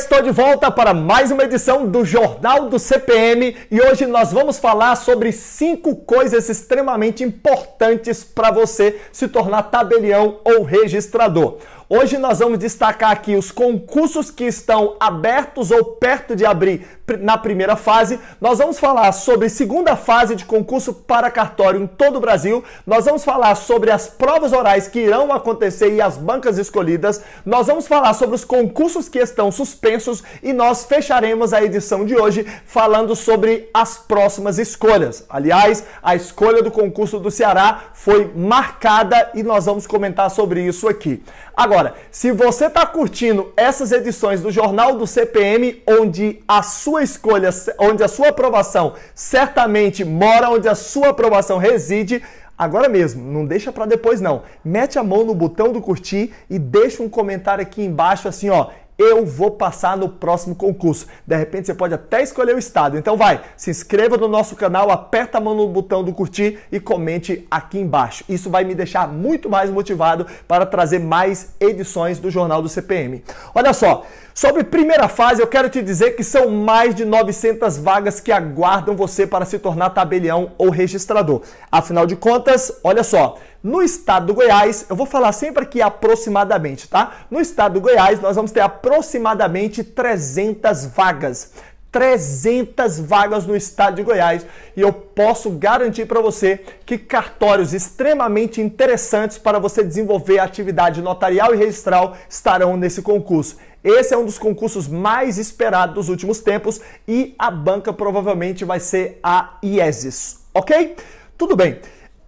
Estou de volta para mais uma edição do Jornal do CPM e hoje nós vamos falar sobre cinco coisas extremamente importantes para você se tornar tabelião ou registrador. Hoje nós vamos destacar aqui os concursos que estão abertos ou perto de abrir na primeira fase. Nós vamos falar sobre segunda fase de concurso para cartório em todo o Brasil. Nós vamos falar sobre as provas orais que irão acontecer e as bancas escolhidas. Nós vamos falar sobre os concursos que estão suspensos e nós fecharemos a edição de hoje falando sobre as próximas escolhas. Aliás, a escolha do concurso do Ceará foi marcada e nós vamos comentar sobre isso aqui. Agora, Agora, se você está curtindo essas edições do Jornal do CPM, onde a sua escolha, onde a sua aprovação certamente mora, onde a sua aprovação reside, Agora mesmo, não deixa para depois não. Mete a mão no botão do curtir e deixa um comentário aqui embaixo assim, ó eu vou passar no próximo concurso. De repente você pode até escolher o estado. Então vai, se inscreva no nosso canal, aperta a mão no botão do curtir e comente aqui embaixo. Isso vai me deixar muito mais motivado para trazer mais edições do Jornal do CPM. Olha só, Sobre primeira fase, eu quero te dizer que são mais de 900 vagas que aguardam você para se tornar tabelião ou registrador. Afinal de contas, olha só, no estado do Goiás, eu vou falar sempre aqui aproximadamente, tá? No estado do Goiás, nós vamos ter aproximadamente 300 vagas. 300 vagas no estado de Goiás e eu posso garantir para você que cartórios extremamente interessantes para você desenvolver atividade notarial e registral estarão nesse concurso. Esse é um dos concursos mais esperados dos últimos tempos e a banca provavelmente vai ser a IESES, ok? Tudo bem.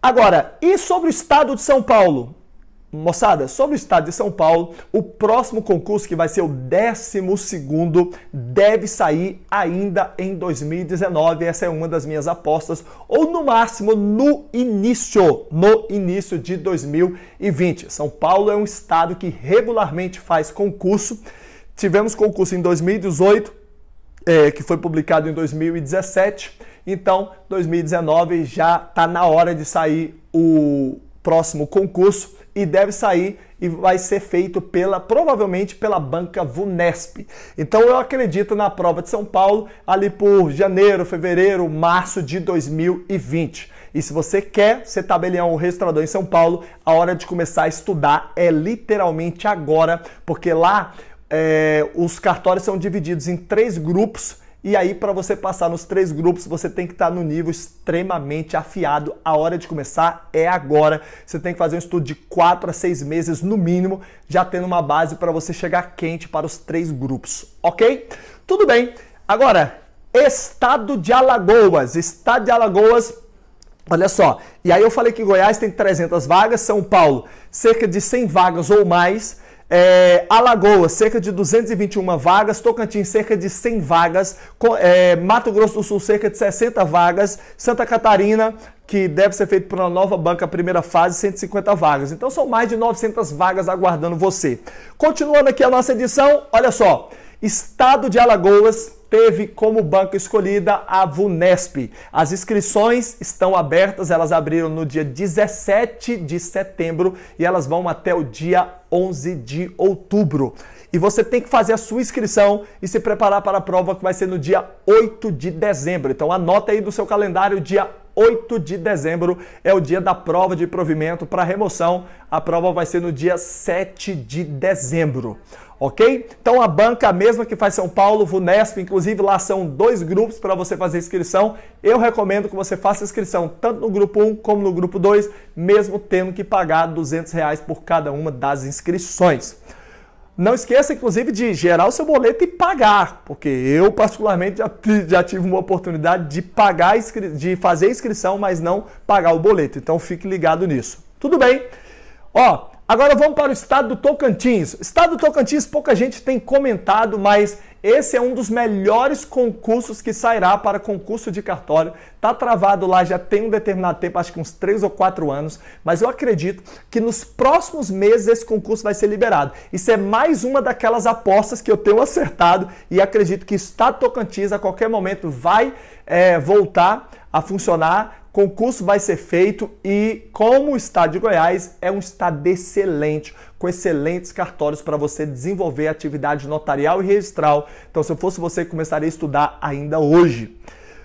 Agora, e sobre o estado de São Paulo? Moçada, sobre o estado de São Paulo, o próximo concurso, que vai ser o 12, deve sair ainda em 2019. Essa é uma das minhas apostas, ou no máximo no início, no início de 2020. São Paulo é um estado que regularmente faz concurso. Tivemos concurso em 2018, é, que foi publicado em 2017. Então, 2019 já está na hora de sair o próximo concurso e deve sair e vai ser feito pela provavelmente pela banca Vunesp. Então eu acredito na prova de São Paulo ali por janeiro, fevereiro, março de 2020. E se você quer ser tabelião ou registrador em São Paulo, a hora de começar a estudar é literalmente agora, porque lá é, os cartórios são divididos em três grupos e aí, para você passar nos três grupos, você tem que estar tá no nível extremamente afiado. A hora de começar é agora. Você tem que fazer um estudo de quatro a seis meses, no mínimo, já tendo uma base para você chegar quente para os três grupos, ok? Tudo bem. Agora, estado de Alagoas. Estado de Alagoas, olha só. E aí, eu falei que Goiás tem 300 vagas, São Paulo, cerca de 100 vagas ou mais. É, Alagoas, cerca de 221 vagas. Tocantins, cerca de 100 vagas. É, Mato Grosso do Sul, cerca de 60 vagas. Santa Catarina, que deve ser feito por uma nova banca, primeira fase, 150 vagas. Então são mais de 900 vagas aguardando você. Continuando aqui a nossa edição, olha só. Estado de Alagoas teve como banco escolhida a Vunesp. As inscrições estão abertas, elas abriram no dia 17 de setembro e elas vão até o dia 11 de outubro. E você tem que fazer a sua inscrição e se preparar para a prova que vai ser no dia 8 de dezembro. Então anota aí do seu calendário dia 8 de dezembro é o dia da prova de provimento para remoção. A prova vai ser no dia 7 de dezembro ok? Então a banca a mesma que faz São Paulo, Vunesp, inclusive lá são dois grupos para você fazer inscrição. Eu recomendo que você faça inscrição tanto no grupo 1 como no grupo 2, mesmo tendo que pagar 200 reais por cada uma das inscrições. Não esqueça, inclusive, de gerar o seu boleto e pagar, porque eu, particularmente, já, já tive uma oportunidade de pagar, de fazer inscrição, mas não pagar o boleto. Então fique ligado nisso. Tudo bem? Ó, Agora vamos para o estado do Tocantins. Estado do Tocantins, pouca gente tem comentado, mas esse é um dos melhores concursos que sairá para concurso de cartório. Tá travado lá já tem um determinado tempo, acho que uns 3 ou 4 anos, mas eu acredito que nos próximos meses esse concurso vai ser liberado. Isso é mais uma daquelas apostas que eu tenho acertado e acredito que o estado do Tocantins a qualquer momento vai é, voltar a funcionar concurso vai ser feito e, como o estado de Goiás é um estado excelente, com excelentes cartórios para você desenvolver atividade notarial e registral. Então, se eu fosse você, começaria a estudar ainda hoje.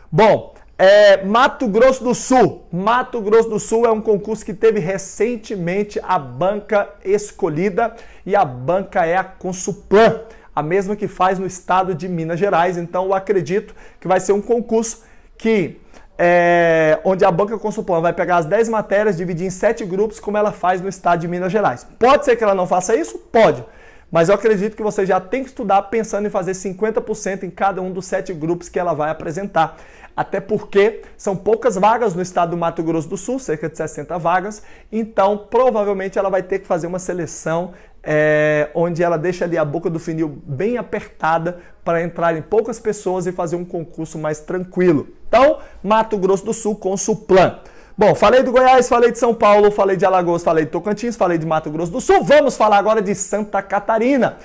Bom, é, Mato Grosso do Sul. Mato Grosso do Sul é um concurso que teve recentemente a banca escolhida e a banca é a Consuplan, a mesma que faz no estado de Minas Gerais. Então, eu acredito que vai ser um concurso que é, onde a banca consultora vai pegar as 10 matérias, dividir em 7 grupos, como ela faz no estado de Minas Gerais. Pode ser que ela não faça isso? Pode. Mas eu acredito que você já tem que estudar pensando em fazer 50% em cada um dos 7 grupos que ela vai apresentar. Até porque são poucas vagas no estado do Mato Grosso do Sul, cerca de 60 vagas, então provavelmente ela vai ter que fazer uma seleção é, onde ela deixa ali a boca do finil bem apertada para entrar em poucas pessoas e fazer um concurso mais tranquilo. Então, Mato Grosso do Sul com Suplan. Bom, falei do Goiás, falei de São Paulo, falei de Alagoas, falei de Tocantins, falei de Mato Grosso do Sul. Vamos falar agora de Santa Catarina.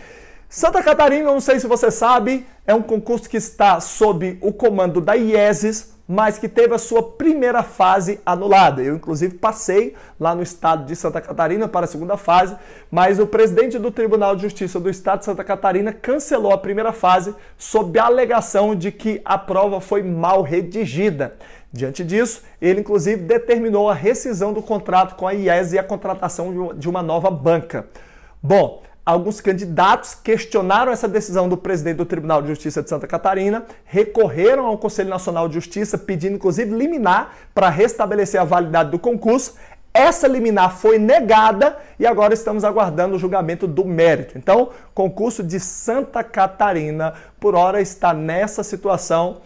Santa Catarina, não sei se você sabe, é um concurso que está sob o comando da IESES, mas que teve a sua primeira fase anulada. Eu, inclusive, passei lá no estado de Santa Catarina para a segunda fase, mas o presidente do Tribunal de Justiça do estado de Santa Catarina cancelou a primeira fase sob a alegação de que a prova foi mal redigida. Diante disso, ele inclusive determinou a rescisão do contrato com a IES e a contratação de uma nova banca. Bom, alguns candidatos questionaram essa decisão do presidente do Tribunal de Justiça de Santa Catarina, recorreram ao Conselho Nacional de Justiça, pedindo inclusive liminar para restabelecer a validade do concurso. Essa liminar foi negada e agora estamos aguardando o julgamento do mérito. Então, concurso de Santa Catarina, por hora, está nessa situação.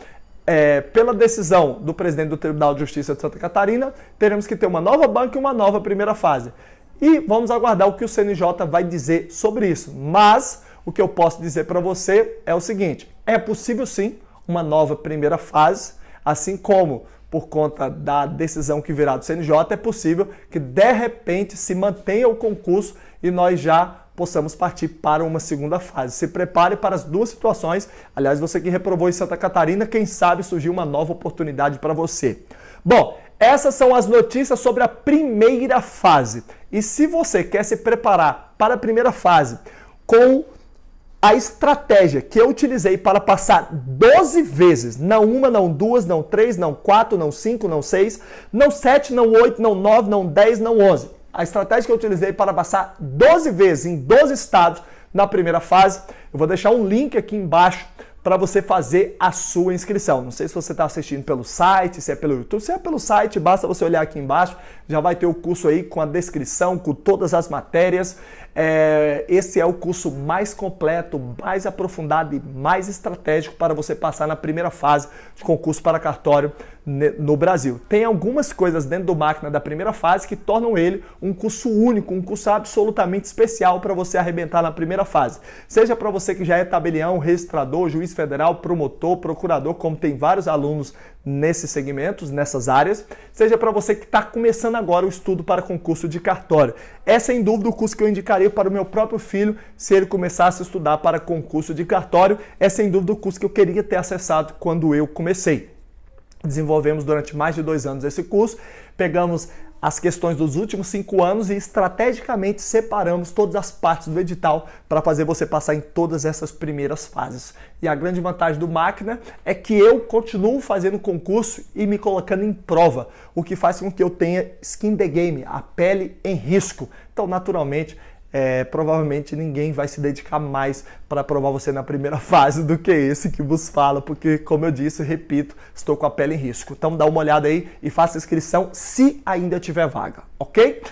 É, pela decisão do presidente do Tribunal de Justiça de Santa Catarina, teremos que ter uma nova banca e uma nova primeira fase. E vamos aguardar o que o CNJ vai dizer sobre isso. Mas o que eu posso dizer para você é o seguinte: é possível sim uma nova primeira fase, assim como por conta da decisão que virá do CNJ, é possível que de repente se mantenha o concurso e nós já possamos partir para uma segunda fase. Se prepare para as duas situações. Aliás, você que reprovou em Santa Catarina, quem sabe surgiu uma nova oportunidade para você. Bom, essas são as notícias sobre a primeira fase. E se você quer se preparar para a primeira fase com a estratégia que eu utilizei para passar 12 vezes, não uma, não duas, não três, não quatro, não cinco, não seis, não sete, não oito, não nove, não dez, não onze. A estratégia que eu utilizei para passar 12 vezes em 12 estados na primeira fase, eu vou deixar um link aqui embaixo para você fazer a sua inscrição. Não sei se você está assistindo pelo site, se é pelo YouTube, se é pelo site, basta você olhar aqui embaixo, já vai ter o curso aí com a descrição, com todas as matérias. É, esse é o curso mais completo, mais aprofundado e mais estratégico para você passar na primeira fase de concurso para cartório no Brasil. Tem algumas coisas dentro do máquina da primeira fase que tornam ele um curso único, um curso absolutamente especial para você arrebentar na primeira fase. Seja para você que já é tabelião, registrador, juiz federal, promotor, procurador, como tem vários alunos nesses segmentos, nessas áreas, seja para você que está começando agora o estudo para concurso de cartório. É sem dúvida o curso que eu indicaria para o meu próprio filho se ele começasse a estudar para concurso de cartório. É sem dúvida o curso que eu queria ter acessado quando eu comecei. Desenvolvemos durante mais de dois anos esse curso, pegamos as questões dos últimos cinco anos e estrategicamente separamos todas as partes do edital para fazer você passar em todas essas primeiras fases. E a grande vantagem do Máquina é que eu continuo fazendo concurso e me colocando em prova, o que faz com que eu tenha skin the game, a pele em risco. Então, naturalmente, é, provavelmente ninguém vai se dedicar mais para provar você na primeira fase do que esse que vos fala, porque, como eu disse, repito, estou com a pele em risco. Então dá uma olhada aí e faça inscrição se ainda tiver vaga, ok?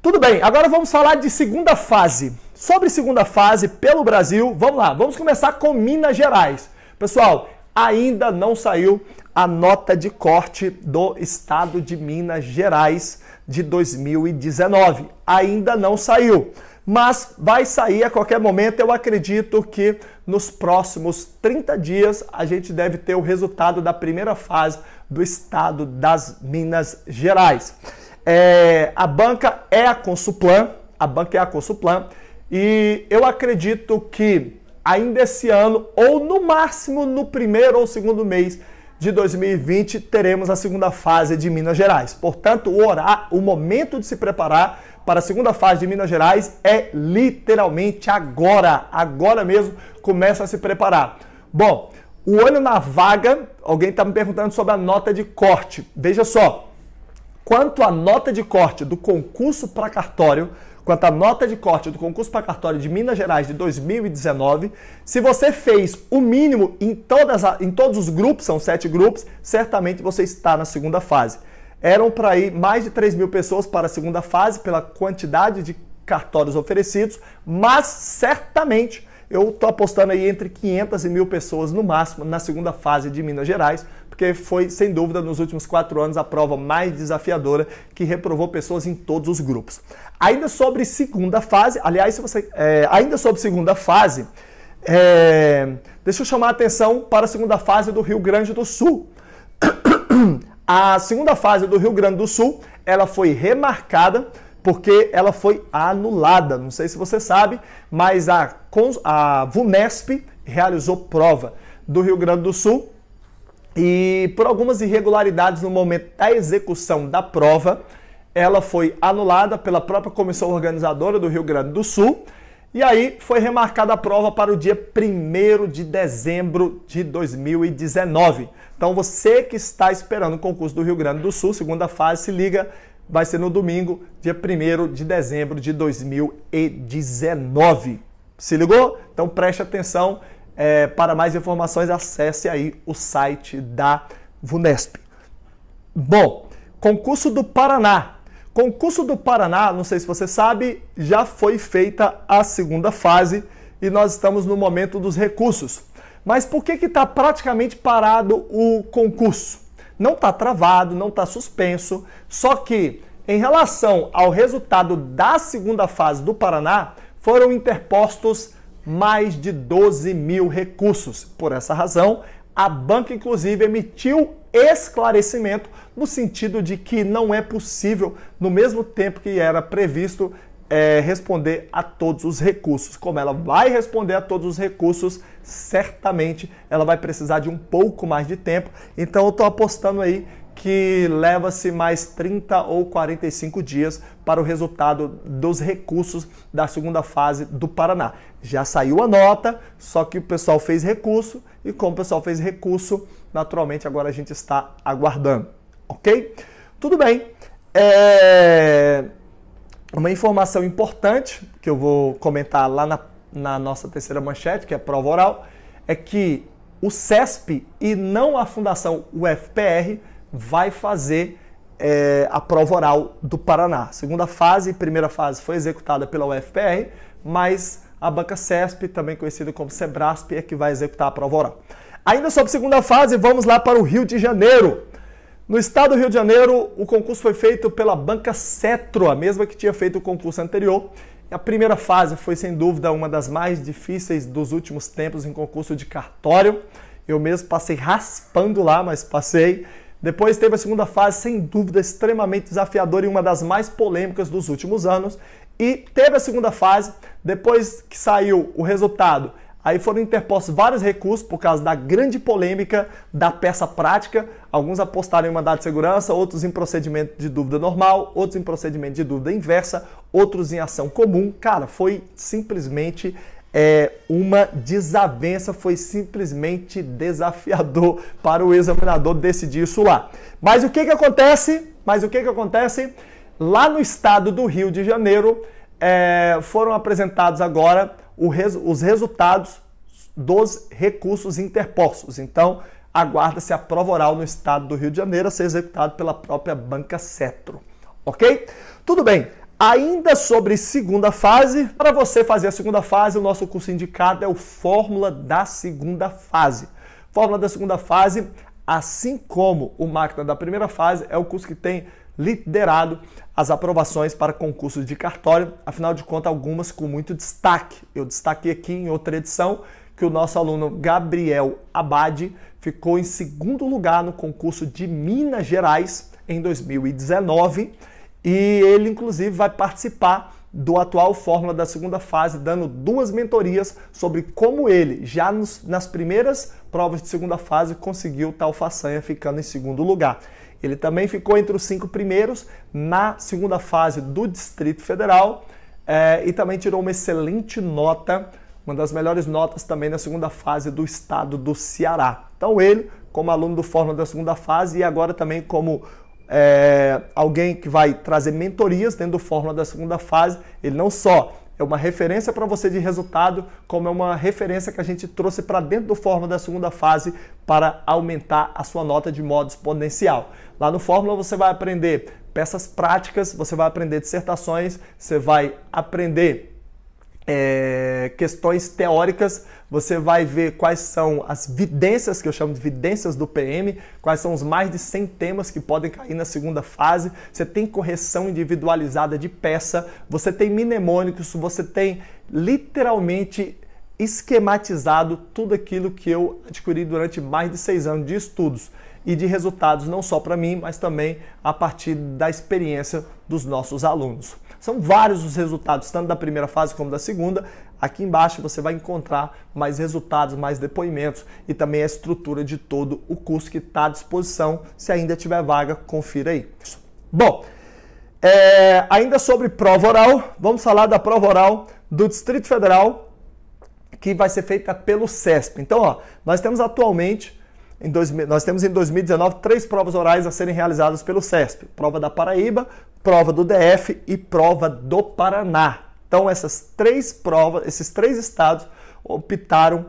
Tudo bem, agora vamos falar de segunda fase. Sobre segunda fase pelo Brasil, vamos lá, vamos começar com Minas Gerais. Pessoal, ainda não saiu a nota de corte do estado de Minas Gerais de 2019. Ainda não saiu mas vai sair a qualquer momento. Eu acredito que nos próximos 30 dias a gente deve ter o resultado da primeira fase do estado das Minas Gerais. É, a banca é a Consuplan, a banca é a Consulplan, e eu acredito que ainda esse ano, ou no máximo no primeiro ou segundo mês de 2020, teremos a segunda fase de Minas Gerais. Portanto, o, horário, o momento de se preparar para a segunda fase de Minas Gerais é literalmente agora. Agora mesmo começa a se preparar. Bom, o olho na vaga, alguém está me perguntando sobre a nota de corte. Veja só, quanto à nota de corte do concurso para cartório, quanto à nota de corte do concurso para cartório de Minas Gerais de 2019, se você fez o mínimo em, todas a, em todos os grupos, são sete grupos, certamente você está na segunda fase. Eram para ir mais de 3 mil pessoas para a segunda fase, pela quantidade de cartórios oferecidos, mas certamente eu estou apostando aí entre 500 e mil pessoas no máximo na segunda fase de Minas Gerais, porque foi, sem dúvida, nos últimos quatro anos a prova mais desafiadora que reprovou pessoas em todos os grupos. Ainda sobre segunda fase, aliás, se você. É, ainda sobre segunda fase, é, deixa eu chamar a atenção para a segunda fase do Rio Grande do Sul. A segunda fase do Rio Grande do Sul, ela foi remarcada porque ela foi anulada. Não sei se você sabe, mas a, a VUNESP realizou prova do Rio Grande do Sul e por algumas irregularidades no momento da execução da prova, ela foi anulada pela própria comissão organizadora do Rio Grande do Sul e aí foi remarcada a prova para o dia 1 de dezembro de 2019. Então você que está esperando o concurso do Rio Grande do Sul, segunda fase, se liga, vai ser no domingo, dia 1 de dezembro de 2019. Se ligou? Então preste atenção. É, para mais informações, acesse aí o site da VUNESP. Bom, concurso do Paraná Concurso do Paraná, não sei se você sabe, já foi feita a segunda fase e nós estamos no momento dos recursos. Mas por que está praticamente parado o concurso? Não está travado, não está suspenso, só que em relação ao resultado da segunda fase do Paraná, foram interpostos mais de 12 mil recursos. Por essa razão, a banca, inclusive, emitiu esclarecimento no sentido de que não é possível, no mesmo tempo que era previsto, é, responder a todos os recursos. Como ela vai responder a todos os recursos, certamente ela vai precisar de um pouco mais de tempo. Então, eu estou apostando aí que leva-se mais 30 ou 45 dias para o resultado dos recursos da segunda fase do Paraná. Já saiu a nota, só que o pessoal fez recurso e como o pessoal fez recurso, naturalmente agora a gente está aguardando, ok? Tudo bem. É... Uma informação importante que eu vou comentar lá na, na nossa terceira manchete, que é a prova oral, é que o CESP e não a Fundação UFPR vai fazer é, a prova oral do Paraná. Segunda fase e primeira fase foi executada pela UFPR, mas a banca CESP, também conhecida como Sebrasp, é que vai executar a prova oral. Ainda sobre segunda fase, vamos lá para o Rio de Janeiro. No estado do Rio de Janeiro, o concurso foi feito pela banca Cetro, a mesma que tinha feito o concurso anterior. A primeira fase foi, sem dúvida, uma das mais difíceis dos últimos tempos em concurso de cartório. Eu mesmo passei raspando lá, mas passei. Depois teve a segunda fase, sem dúvida, extremamente desafiadora e uma das mais polêmicas dos últimos anos. E teve a segunda fase, depois que saiu o resultado, Aí foram interpostos vários recursos por causa da grande polêmica da peça prática. Alguns apostaram em mandado de segurança, outros em procedimento de dúvida normal, outros em procedimento de dúvida inversa, outros em ação comum. Cara, foi simplesmente é, uma desavença, foi simplesmente desafiador para o examinador decidir isso lá. Mas o que, que acontece? Mas o que, que acontece? Lá no estado do Rio de Janeiro é, foram apresentados agora res, os resultados dos recursos interpostos. Então, aguarda-se a prova oral no estado do Rio de Janeiro a ser executado pela própria Banca Cetro. Ok? Tudo bem. Ainda sobre segunda fase, para você fazer a segunda fase, o nosso curso indicado é o Fórmula da Segunda Fase. Fórmula da Segunda Fase, assim como o Máquina da Primeira Fase, é o curso que tem liderado as aprovações para concursos de cartório, afinal de contas, algumas com muito destaque. Eu destaquei aqui em outra edição que o nosso aluno Gabriel Abade ficou em segundo lugar no concurso de Minas Gerais em 2019 e ele, inclusive, vai participar do atual Fórmula da segunda fase, dando duas mentorias sobre como ele, já nos, nas primeiras provas de segunda fase, conseguiu tal façanha ficando em segundo lugar. Ele também ficou entre os cinco primeiros na segunda fase do Distrito Federal é, e também tirou uma excelente nota, uma das melhores notas também na segunda fase do estado do Ceará. Então, ele, como aluno do Fórmula da segunda fase e agora também como é, alguém que vai trazer mentorias dentro do Fórmula da segunda fase. Ele não só é uma referência para você de resultado, como é uma referência que a gente trouxe para dentro do Fórmula da segunda fase para aumentar a sua nota de modo exponencial. Lá no Fórmula você vai aprender peças práticas, você vai aprender dissertações, você vai aprender é, questões teóricas você vai ver quais são as vidências, que eu chamo de vidências do PM, quais são os mais de 100 temas que podem cair na segunda fase. Você tem correção individualizada de peça, você tem mnemônicos, você tem literalmente esquematizado tudo aquilo que eu adquiri durante mais de seis anos de estudos e de resultados, não só para mim, mas também a partir da experiência dos nossos alunos. São vários os resultados, tanto da primeira fase como da segunda, Aqui embaixo você vai encontrar mais resultados, mais depoimentos e também a estrutura de todo o curso que está à disposição. Se ainda tiver vaga, confira aí. Bom, é, ainda sobre prova oral, vamos falar da prova oral do Distrito Federal, que vai ser feita pelo CESP. Então, ó, nós temos atualmente, em dois, nós temos em 2019, três provas orais a serem realizadas pelo CESP. Prova da Paraíba, prova do DF e prova do Paraná. Então, essas três provas, esses três estados optaram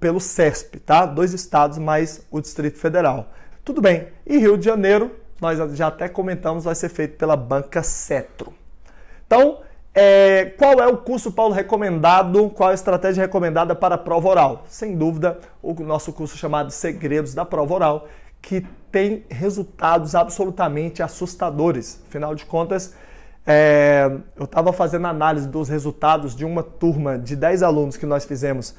pelo CESP, tá? Dois estados mais o Distrito Federal. Tudo bem. E Rio de Janeiro, nós já até comentamos, vai ser feito pela banca Cetro. Então, é, qual é o curso, Paulo, recomendado? Qual é a estratégia recomendada para a prova oral? Sem dúvida, o nosso curso chamado Segredos da Prova Oral, que tem resultados absolutamente assustadores. Afinal de contas, é, eu estava fazendo análise dos resultados de uma turma de 10 alunos que nós fizemos.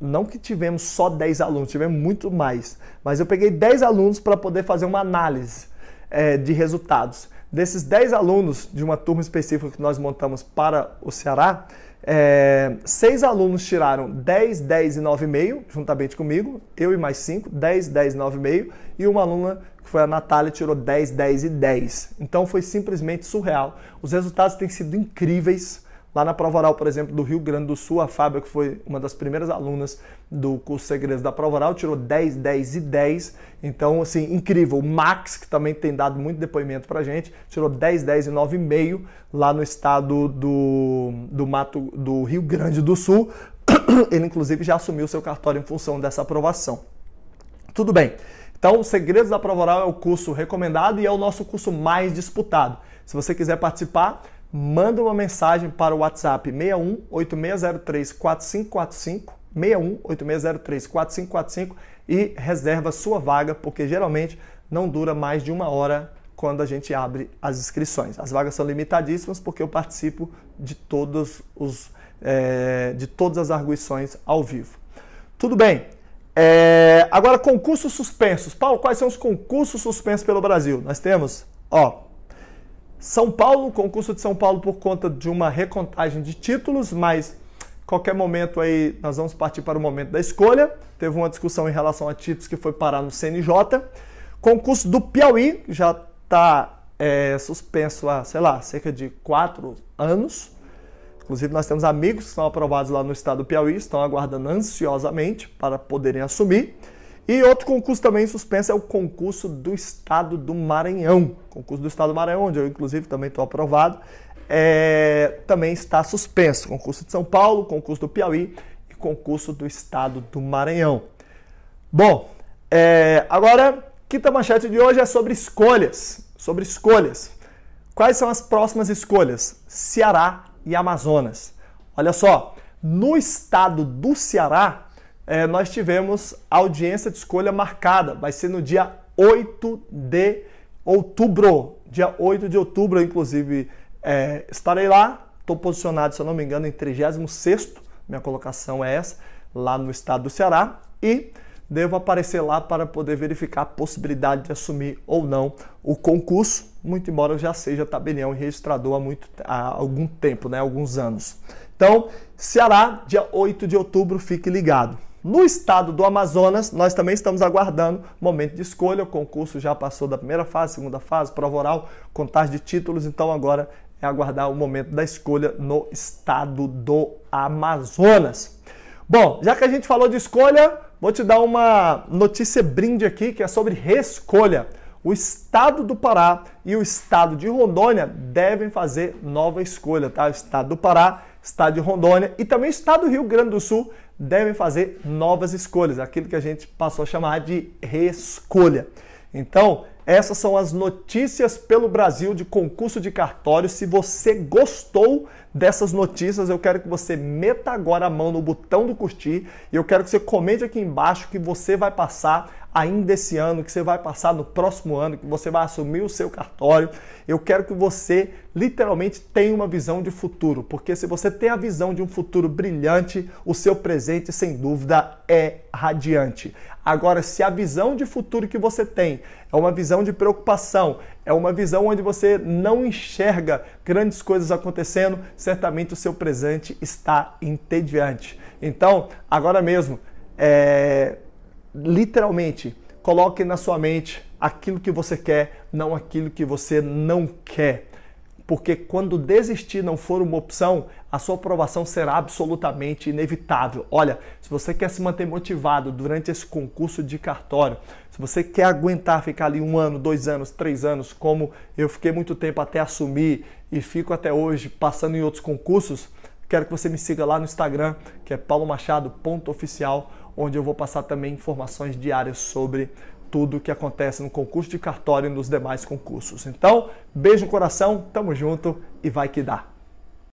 Não que tivemos só 10 alunos, tivemos muito mais. Mas eu peguei 10 alunos para poder fazer uma análise é, de resultados. Desses 10 alunos de uma turma específica que nós montamos para o Ceará, é, seis alunos tiraram 10, 10 e 9,5, juntamente comigo, eu e mais cinco, 10, 10 e 9,5, e uma aluna, que foi a Natália, tirou 10, 10 e 10. Então foi simplesmente surreal. Os resultados têm sido incríveis. Lá na prova oral, por exemplo, do Rio Grande do Sul, a Fábio, que foi uma das primeiras alunas do curso Segredos da Prova Oral, tirou 10, 10 e 10. Então, assim, incrível. O Max, que também tem dado muito depoimento pra gente, tirou 10, 10 e 9,5 lá no estado do, do Mato do Rio Grande do Sul. Ele, inclusive, já assumiu seu cartório em função dessa aprovação. Tudo bem. Então, Segredos da Prova Oral é o curso recomendado e é o nosso curso mais disputado. Se você quiser participar, manda uma mensagem para o WhatsApp 61 8603 4545, 61 8603 4545 e reserva sua vaga, porque geralmente não dura mais de uma hora quando a gente abre as inscrições. As vagas são limitadíssimas porque eu participo de todos os é, de todas as arguições ao vivo. Tudo bem. É, agora concursos suspensos. Paulo, quais são os concursos suspensos pelo Brasil? Nós temos, ó, são Paulo, concurso de São Paulo por conta de uma recontagem de títulos, mas qualquer momento aí nós vamos partir para o momento da escolha. Teve uma discussão em relação a títulos que foi parar no CNJ. Concurso do Piauí, já está é, suspenso há, sei lá, cerca de quatro anos. Inclusive, nós temos amigos que são aprovados lá no estado do Piauí, estão aguardando ansiosamente para poderem assumir. E outro concurso também suspenso é o concurso do Estado do Maranhão. concurso do Estado do Maranhão, onde eu inclusive também estou aprovado, é... também está suspenso. concurso de São Paulo, concurso do Piauí e concurso do Estado do Maranhão. Bom, é... agora, quinta manchete de hoje é sobre escolhas. Sobre escolhas. Quais são as próximas escolhas? Ceará e Amazonas. Olha só, no estado do Ceará, é, nós tivemos a audiência de escolha marcada. Vai ser no dia 8 de outubro. Dia 8 de outubro, inclusive, é, estarei lá. Estou posicionado, se eu não me engano, em 36. Minha colocação é essa, lá no estado do Ceará. E devo aparecer lá para poder verificar a possibilidade de assumir ou não o concurso, muito embora eu já seja tabelião e registrador há, muito, há algum tempo, né, alguns anos. Então, Ceará, dia 8 de outubro, fique ligado. No estado do Amazonas, nós também estamos aguardando momento de escolha. O concurso já passou da primeira fase, segunda fase, prova oral, contagem de títulos, então agora é aguardar o momento da escolha no estado do Amazonas. Bom, já que a gente falou de escolha, vou te dar uma notícia brinde aqui que é sobre reescolha. O estado do Pará e o estado de Rondônia devem fazer nova escolha, tá? O estado do Pará, estado de Rondônia e também o estado do Rio Grande do Sul devem fazer novas escolhas, aquilo que a gente passou a chamar de reescolha. Então, essas são as notícias pelo Brasil de concurso de cartório. Se você gostou dessas notícias, eu quero que você meta agora a mão no botão do curtir e eu quero que você comente aqui embaixo que você vai passar ainda esse ano, que você vai passar no próximo ano, que você vai assumir o seu cartório. Eu quero que você literalmente tenha uma visão de futuro, porque se você tem a visão de um futuro brilhante, o seu presente sem dúvida é radiante. Agora, se a visão de futuro que você tem é uma visão de preocupação, é uma visão onde você não enxerga grandes coisas acontecendo, certamente o seu presente está entediante. Então, agora mesmo, é, literalmente, coloque na sua mente aquilo que você quer, não aquilo que você não quer porque quando desistir não for uma opção, a sua aprovação será absolutamente inevitável. Olha, se você quer se manter motivado durante esse concurso de cartório, se você quer aguentar ficar ali um ano, dois anos, três anos, como eu fiquei muito tempo até assumir e fico até hoje passando em outros concursos, quero que você me siga lá no Instagram, que é paulomachado.oficial, onde eu vou passar também informações diárias sobre tudo que acontece no concurso de cartório e nos demais concursos. Então, beijo no coração, tamo junto e vai que dá!